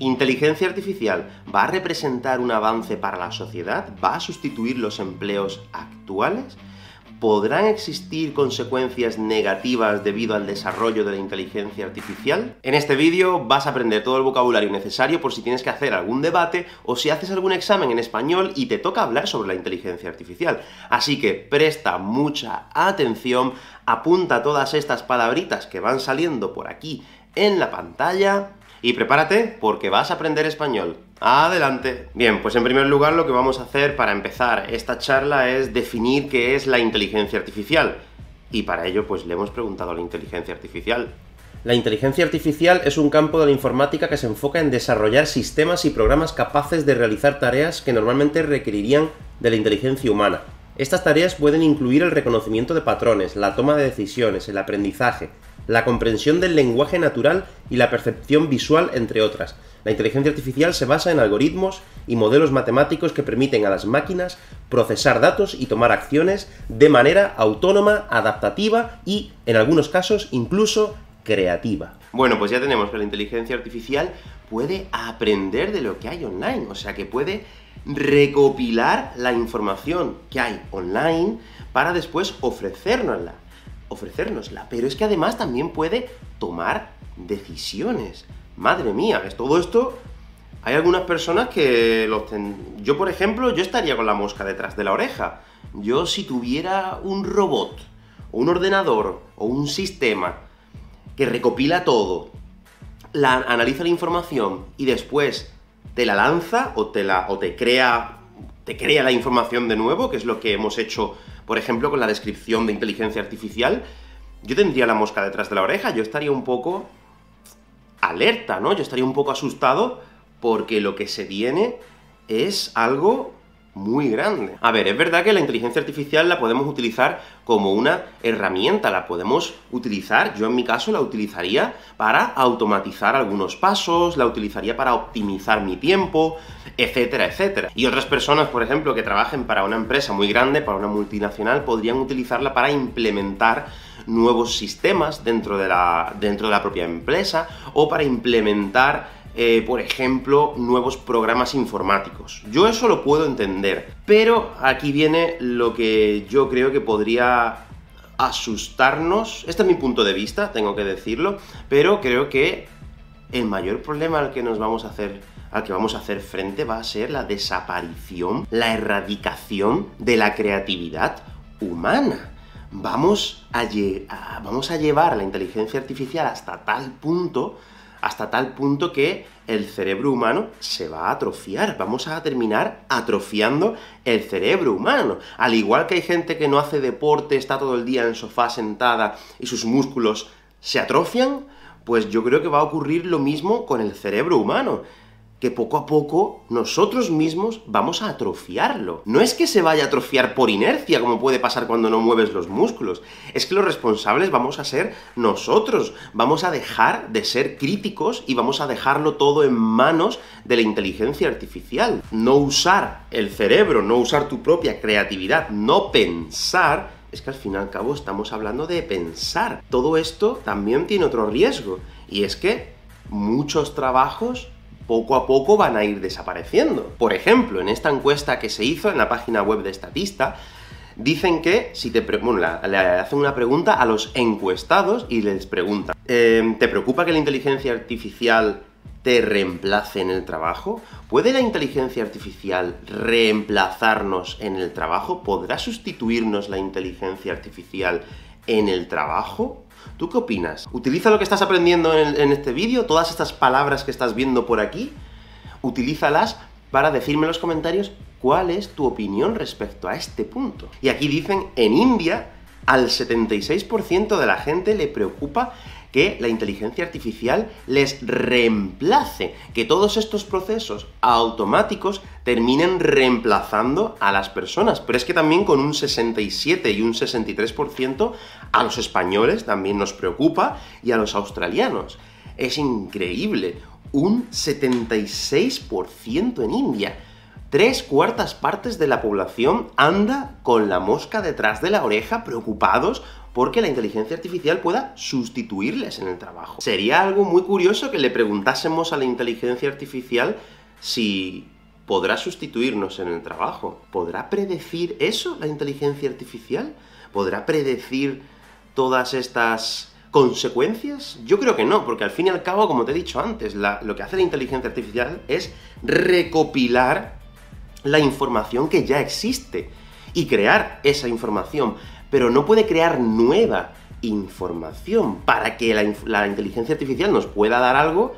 ¿Inteligencia artificial va a representar un avance para la sociedad? ¿Va a sustituir los empleos actuales? ¿Podrán existir consecuencias negativas debido al desarrollo de la inteligencia artificial? En este vídeo vas a aprender todo el vocabulario necesario por si tienes que hacer algún debate o si haces algún examen en español y te toca hablar sobre la inteligencia artificial. Así que presta mucha atención, apunta todas estas palabritas que van saliendo por aquí en la pantalla y prepárate porque vas a aprender español. Adelante. Bien, pues en primer lugar lo que vamos a hacer para empezar esta charla es definir qué es la inteligencia artificial. Y para ello pues le hemos preguntado a la inteligencia artificial. La inteligencia artificial es un campo de la informática que se enfoca en desarrollar sistemas y programas capaces de realizar tareas que normalmente requerirían de la inteligencia humana. Estas tareas pueden incluir el reconocimiento de patrones, la toma de decisiones, el aprendizaje, la comprensión del lenguaje natural y la percepción visual, entre otras. La inteligencia artificial se basa en algoritmos y modelos matemáticos que permiten a las máquinas procesar datos y tomar acciones de manera autónoma, adaptativa y, en algunos casos, incluso creativa. Bueno, pues ya tenemos que la inteligencia artificial puede aprender de lo que hay online, o sea que puede recopilar la información que hay online para después ofrecérnosla ofrecérnosla, pero es que además también puede tomar decisiones. Madre mía, es todo esto. Hay algunas personas que los yo por ejemplo, yo estaría con la mosca detrás de la oreja. Yo si tuviera un robot o un ordenador o un sistema que recopila todo, la, analiza la información y después te la lanza o te la o te crea te crea la información de nuevo, que es lo que hemos hecho por ejemplo, con la descripción de inteligencia artificial, yo tendría la mosca detrás de la oreja, yo estaría un poco alerta, ¿no? Yo estaría un poco asustado porque lo que se viene es algo muy grande. A ver, es verdad que la inteligencia artificial la podemos utilizar como una herramienta, la podemos utilizar, yo en mi caso la utilizaría para automatizar algunos pasos, la utilizaría para optimizar mi tiempo, etcétera, etcétera. Y otras personas, por ejemplo, que trabajen para una empresa muy grande, para una multinacional, podrían utilizarla para implementar nuevos sistemas dentro de la, dentro de la propia empresa o para implementar eh, por ejemplo, nuevos programas informáticos. Yo eso lo puedo entender, pero aquí viene lo que yo creo que podría asustarnos. Este es mi punto de vista, tengo que decirlo, pero creo que el mayor problema al que nos vamos a hacer al que vamos a hacer frente va a ser la desaparición, la erradicación de la creatividad humana. Vamos a, vamos a llevar la inteligencia artificial hasta tal punto hasta tal punto que el cerebro humano se va a atrofiar. Vamos a terminar atrofiando el cerebro humano. Al igual que hay gente que no hace deporte, está todo el día en el sofá sentada y sus músculos se atrofian, pues yo creo que va a ocurrir lo mismo con el cerebro humano que poco a poco nosotros mismos vamos a atrofiarlo. No es que se vaya a atrofiar por inercia, como puede pasar cuando no mueves los músculos, es que los responsables vamos a ser nosotros, vamos a dejar de ser críticos y vamos a dejarlo todo en manos de la inteligencia artificial. No usar el cerebro, no usar tu propia creatividad, no pensar es que al fin y al cabo estamos hablando de pensar. Todo esto también tiene otro riesgo, y es que muchos trabajos poco a poco van a ir desapareciendo. Por ejemplo, en esta encuesta que se hizo en la página web de Estatista, dicen que si te bueno, le hacen una pregunta a los encuestados y les preguntan, em, ¿te preocupa que la inteligencia artificial te reemplace en el trabajo? ¿Puede la inteligencia artificial reemplazarnos en el trabajo? ¿Podrá sustituirnos la inteligencia artificial en el trabajo? ¿Tú qué opinas? ¿Utiliza lo que estás aprendiendo en, este vídeo, todas estas palabras que estás viendo por aquí? Utilízalas para decirme en los comentarios cuál es tu opinión respecto a este punto. Y aquí dicen, en India, al 76% de la gente le preocupa que la inteligencia artificial les reemplace, que todos estos procesos automáticos terminen reemplazando a las personas. Pero es que también con un 67 y un 63% a los españoles también nos preocupa y a los australianos. Es increíble, un 76% en India Tres cuartas partes de la población anda con la mosca detrás de la oreja preocupados porque la inteligencia artificial pueda sustituirles en el trabajo. Sería algo muy curioso que le preguntásemos a la inteligencia artificial si podrá sustituirnos en el trabajo. ¿Podrá predecir eso la inteligencia artificial? ¿Podrá predecir todas estas consecuencias? Yo creo que no, porque al fin y al cabo, como te he dicho antes, lo que hace la inteligencia artificial es recopilar la información que ya existe y crear esa información, pero no puede crear nueva información. Para que la, inteligencia artificial nos pueda dar algo,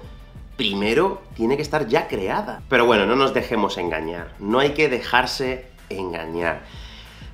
primero tiene que estar ya creada. Pero bueno, no nos dejemos engañar, no hay que dejarse engañar.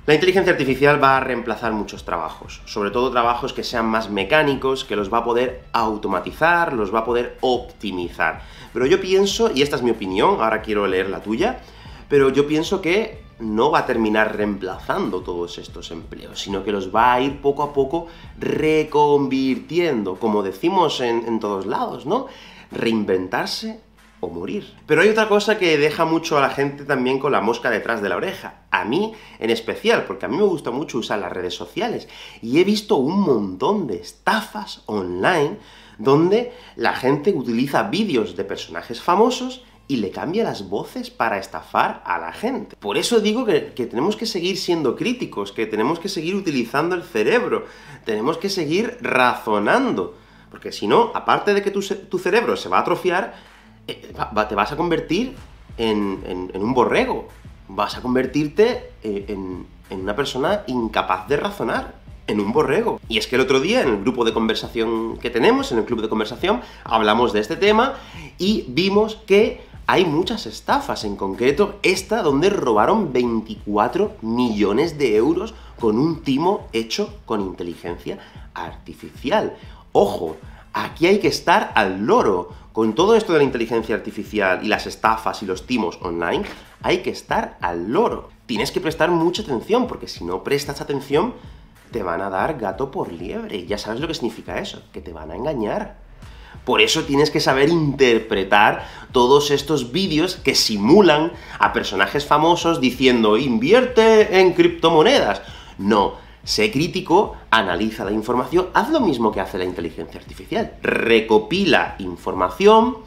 La inteligencia artificial va a reemplazar muchos trabajos, sobre todo trabajos que sean más mecánicos, que los va a poder automatizar, los va a poder optimizar. Pero yo pienso, y esta es mi opinión, ahora quiero leer la tuya, pero yo pienso que no va a terminar reemplazando todos estos empleos, sino que los va a ir poco a poco reconvirtiendo, como decimos en, todos lados, ¿no? Reinventarse o morir. Pero hay otra cosa que deja mucho a la gente también con la mosca detrás de la oreja. A mí en especial, porque a mí me gusta mucho usar las redes sociales. Y he visto un montón de estafas online donde la gente utiliza vídeos de personajes famosos y le cambia las voces para estafar a la gente. Por eso digo que, tenemos que seguir siendo críticos, que tenemos que seguir utilizando el cerebro, tenemos que seguir razonando. Porque si no, aparte de que tu, tu cerebro se va a atrofiar, eh, te vas a convertir en, un borrego. Vas a convertirte eh, en, en una persona incapaz de razonar en un borrego. Y es que el otro día, en el grupo de conversación que tenemos, en el club de conversación, hablamos de este tema y vimos que hay muchas estafas, en concreto esta donde robaron 24 millones de euros con un timo hecho con inteligencia artificial. Ojo, aquí hay que estar al loro. Con todo esto de la inteligencia artificial y las estafas y los timos online, hay que estar al loro. Tienes que prestar mucha atención, porque si no prestas atención, te van a dar gato por liebre. ya sabes lo que significa eso, que te van a engañar. Por eso tienes que saber interpretar todos estos vídeos que simulan a personajes famosos diciendo invierte en criptomonedas. No, sé crítico, analiza la información, haz lo mismo que hace la inteligencia artificial. Recopila información,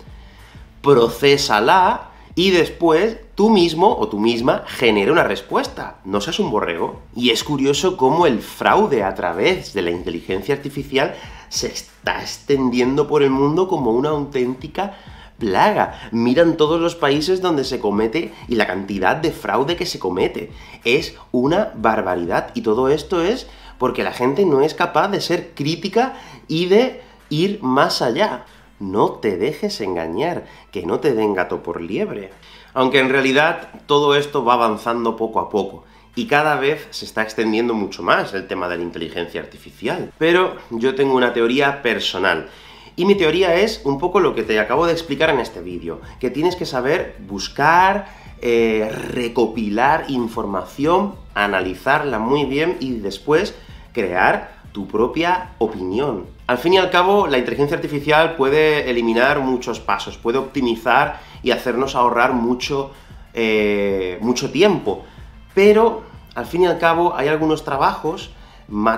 procésala y después tú mismo o tú misma genera una respuesta. No seas un borrego. Y es curioso cómo el fraude a través de la inteligencia artificial se está extendiendo por el mundo como una auténtica plaga. Miran todos los países donde se comete y la cantidad de fraude que se comete. Es una barbaridad. Y todo esto es porque la gente no es capaz de ser crítica y de ir más allá. No te dejes engañar, que no te den gato por liebre. Aunque en realidad todo esto va avanzando poco a poco, y cada vez se está extendiendo mucho más el tema de la inteligencia artificial. Pero yo tengo una teoría personal, y mi teoría es un poco lo que te acabo de explicar en este vídeo, que tienes que saber buscar, eh, recopilar información, analizarla muy bien y después crear tu propia opinión, al fin y al cabo, la inteligencia artificial puede eliminar muchos pasos, puede optimizar y hacernos ahorrar mucho, eh, tiempo. Pero, al fin y al cabo, hay algunos trabajos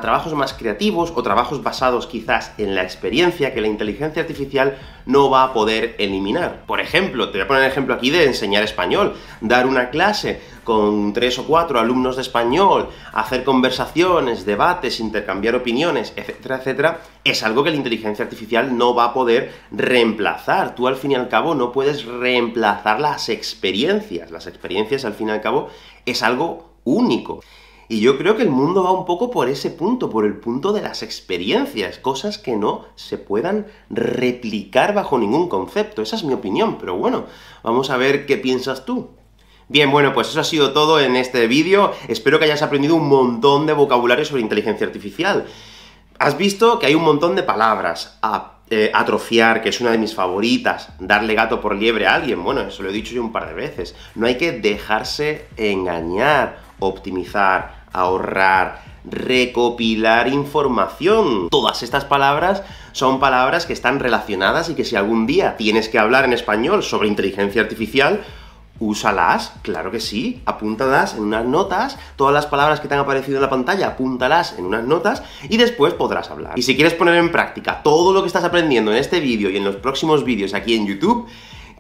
trabajos más creativos o trabajos basados quizás en la experiencia que la inteligencia artificial no va a poder eliminar. Por ejemplo, te voy a poner el ejemplo aquí de enseñar español, dar una clase con tres o cuatro alumnos de español, hacer conversaciones, debates, intercambiar opiniones, etcétera, etcétera, es algo que la inteligencia artificial no va a poder reemplazar. Tú al fin y al cabo no puedes reemplazar las experiencias. Las experiencias al fin y al cabo es algo único. Y yo creo que el mundo va un poco por ese punto, por el punto de las experiencias, cosas que no se puedan replicar bajo ningún concepto. Esa es mi opinión, pero bueno, vamos a ver qué piensas tú. Bien, bueno, pues eso ha sido todo en este vídeo. Espero que hayas aprendido un montón de vocabulario sobre inteligencia artificial. Has visto que hay un montón de palabras. Eh, atrofiar, que es una de mis favoritas. Darle gato por liebre a alguien. Bueno, eso lo he dicho yo un par de veces. No hay que dejarse engañar, optimizar, ahorrar, recopilar información. Todas estas palabras son palabras que están relacionadas y que si algún día tienes que hablar en español sobre inteligencia artificial, úsalas, claro que sí, apúntalas en unas notas, todas las palabras que te han aparecido en la pantalla, apúntalas en unas notas y después podrás hablar. Y si quieres poner en práctica todo lo que estás aprendiendo en este vídeo y en los próximos vídeos aquí en YouTube,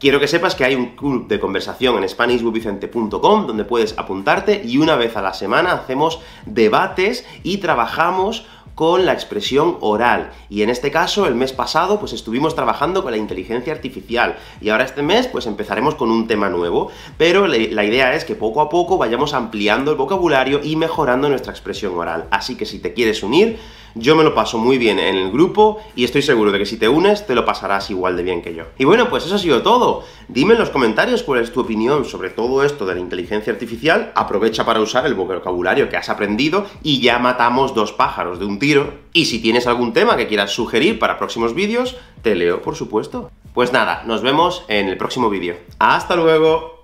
Quiero que sepas que hay un club de conversación en SpanishWithVicente.com donde puedes apuntarte y una vez a la semana hacemos debates y trabajamos con la expresión oral. Y en este caso, el mes pasado, pues estuvimos trabajando con la inteligencia artificial. Y ahora este mes, pues empezaremos con un tema nuevo. Pero la idea es que poco a poco vayamos ampliando el vocabulario y mejorando nuestra expresión oral. Así que si te quieres unir, yo me lo paso muy bien en el grupo y estoy seguro de que si te unes te lo pasarás igual de bien que yo. Y bueno, pues eso ha sido todo. Dime en los comentarios cuál es tu opinión sobre todo esto de la inteligencia artificial. Aprovecha para usar el vocabulario que has aprendido y ya matamos dos pájaros de un tiro. Y si tienes algún tema que quieras sugerir para próximos vídeos, te leo, por supuesto. Pues nada, nos vemos en el próximo vídeo. ¡Hasta luego!